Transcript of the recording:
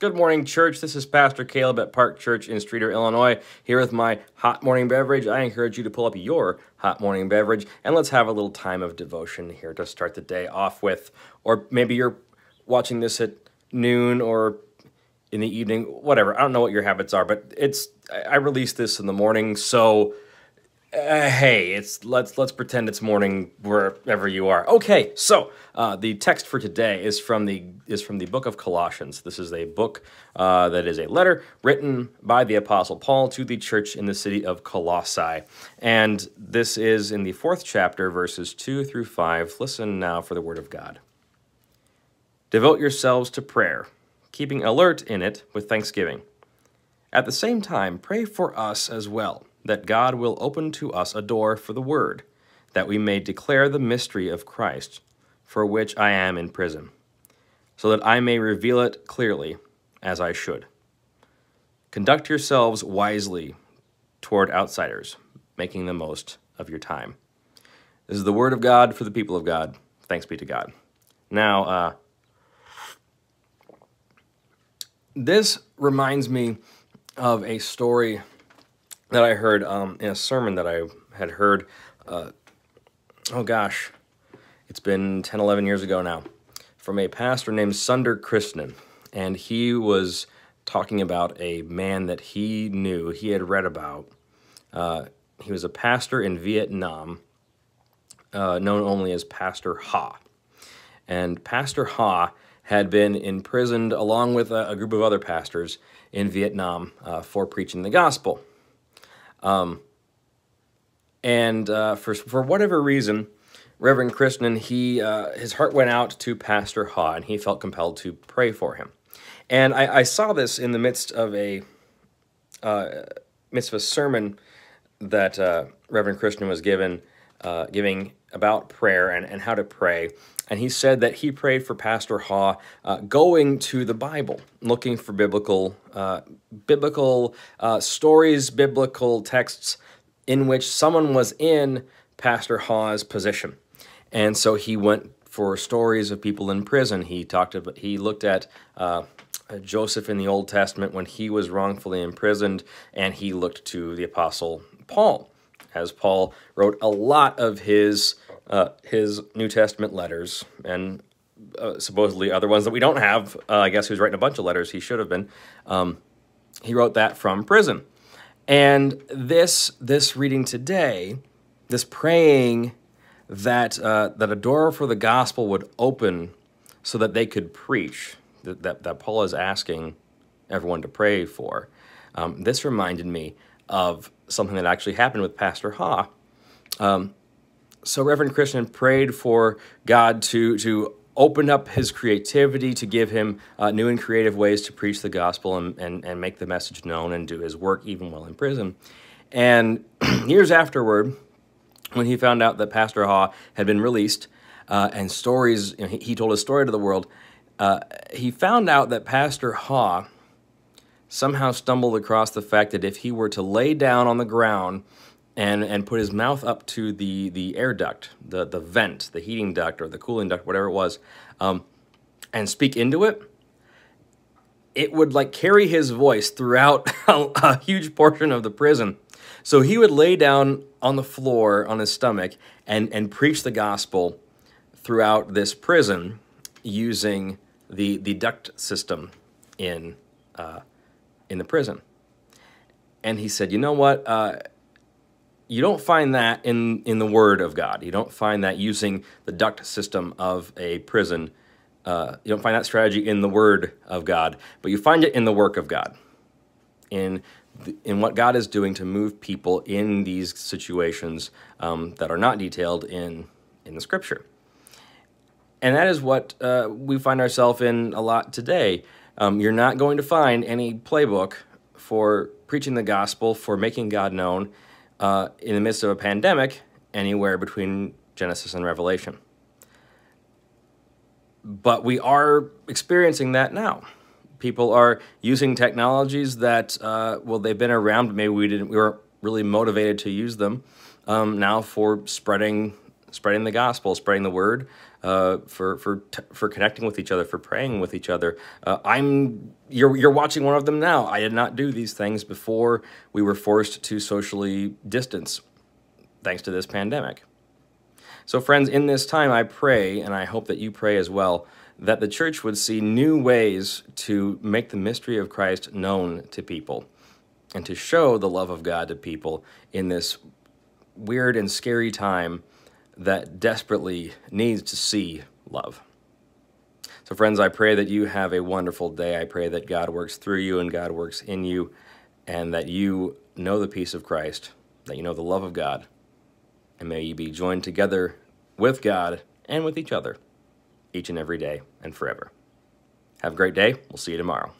Good morning, church. This is Pastor Caleb at Park Church in Streeter, Illinois, here with my hot morning beverage. I encourage you to pull up your hot morning beverage and let's have a little time of devotion here to start the day off with. Or maybe you're watching this at noon or in the evening, whatever. I don't know what your habits are, but it's I release this in the morning, so uh, hey, it's let's let's pretend it's morning wherever you are. Okay, so uh, the text for today is from the is from the book of Colossians. This is a book uh, that is a letter written by the apostle Paul to the church in the city of Colossae, and this is in the fourth chapter, verses two through five. Listen now for the word of God. Devote yourselves to prayer, keeping alert in it with thanksgiving. At the same time, pray for us as well that God will open to us a door for the word, that we may declare the mystery of Christ, for which I am in prison, so that I may reveal it clearly, as I should. Conduct yourselves wisely toward outsiders, making the most of your time. This is the word of God for the people of God. Thanks be to God. Now, uh, this reminds me of a story that I heard um, in a sermon that I had heard. Uh, oh gosh, it's been 10, 11 years ago now, from a pastor named Sunder Krishnan. And he was talking about a man that he knew, he had read about. Uh, he was a pastor in Vietnam, uh, known only as Pastor Ha. And Pastor Ha had been imprisoned along with a, a group of other pastors in Vietnam uh, for preaching the gospel. Um, and uh, for, for whatever reason, Reverend Christian, he, uh, his heart went out to Pastor Ha, and he felt compelled to pray for him. And I, I saw this in the midst of a, uh, midst of a sermon that uh, Reverend Christian was given, uh, giving about prayer and, and how to pray. And he said that he prayed for Pastor Haw uh, going to the Bible, looking for biblical, uh, biblical uh, stories, biblical texts in which someone was in Pastor Haw's position. And so he went for stories of people in prison. He talked about, he looked at uh, Joseph in the Old Testament when he was wrongfully imprisoned, and he looked to the Apostle Paul as Paul wrote a lot of his uh, his New Testament letters and uh, supposedly other ones that we don't have. Uh, I guess he was writing a bunch of letters. He should have been. Um, he wrote that from prison, and this this reading today, this praying that uh, that a door for the gospel would open so that they could preach that that, that Paul is asking everyone to pray for. Um, this reminded me of something that actually happened with Pastor Ha. Um, so Reverend Christian prayed for God to to open up his creativity to give him uh, new and creative ways to preach the gospel and, and, and make the message known and do his work even while in prison. And years afterward, when he found out that Pastor Ha had been released uh, and stories, you know, he, he, told a story to the world, uh, he found out that Pastor Ha somehow stumbled across the fact that if he were to lay down on the ground and, and put his mouth up to the, the air duct, the, the vent, the heating duct or the cooling duct, whatever it was, um, and speak into it, it would like carry his voice throughout a, a huge portion of the prison. So he would lay down on the floor on his stomach and, and preach the gospel throughout this prison using the, the duct system in uh, in the prison. And he said, you know what? Uh, you don't find that in, in the Word of God. You don't find that using the duct system of a prison. Uh, you don't find that strategy in the Word of God, but you find it in the work of God, in the, in what God is doing to move people in these situations um, that are not detailed in in the Scripture. And that is what uh, we find ourselves in a lot today. Um, you're not going to find any playbook for preaching the gospel, for making God known uh, in the midst of a pandemic anywhere between Genesis and Revelation. But we are experiencing that now. People are using technologies that, uh, well, they've been around, maybe we didn't, we weren't really motivated to use them um, now for spreading spreading the gospel, spreading the word, uh, for for for connecting with each other, for praying with each other. Uh, I'm you're you're watching one of them now. I did not do these things before we were forced to socially distance, thanks to this pandemic. So, friends, in this time, I pray, and I hope that you pray as well, that the church would see new ways to make the mystery of Christ known to people and to show the love of God to people in this weird and scary time that desperately needs to see love. So, friends, I pray that you have a wonderful day. I pray that God works through you and God works in you, and that you know the peace of Christ, that you know the love of God, and may you be joined together with God and with each other each and every day and forever. Have a great day. We'll see you tomorrow.